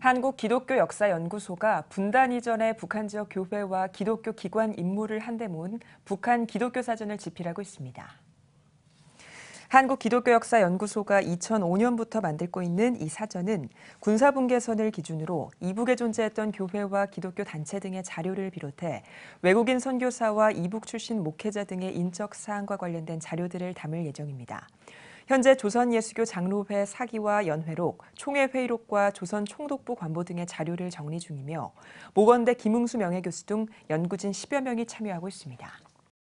한국기독교역사연구소가 분단 이전의 북한 지역 교회와 기독교 기관 임무를 한데 모은 북한 기독교 사전을 집필하고 있습니다. 한국기독교역사연구소가 2005년부터 만들고 있는 이 사전은 군사분계선을 기준으로 이북에 존재했던 교회와 기독교 단체 등의 자료를 비롯해 외국인 선교사와 이북 출신 목회자 등의 인적 사항과 관련된 자료들을 담을 예정입니다. 현재 조선예수교 장로회 사기와 연회록, 총회 회의록과 조선 총독부 관보 등의 자료를 정리 중이며 모건대 김웅수 명예교수 등 연구진 10여 명이 참여하고 있습니다.